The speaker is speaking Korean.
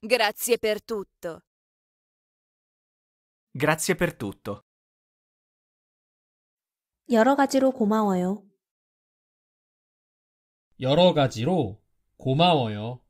Grazie per tutto. Grazie per tutto. 여러 가지로 고마워요. 여러 가지로 고마워요.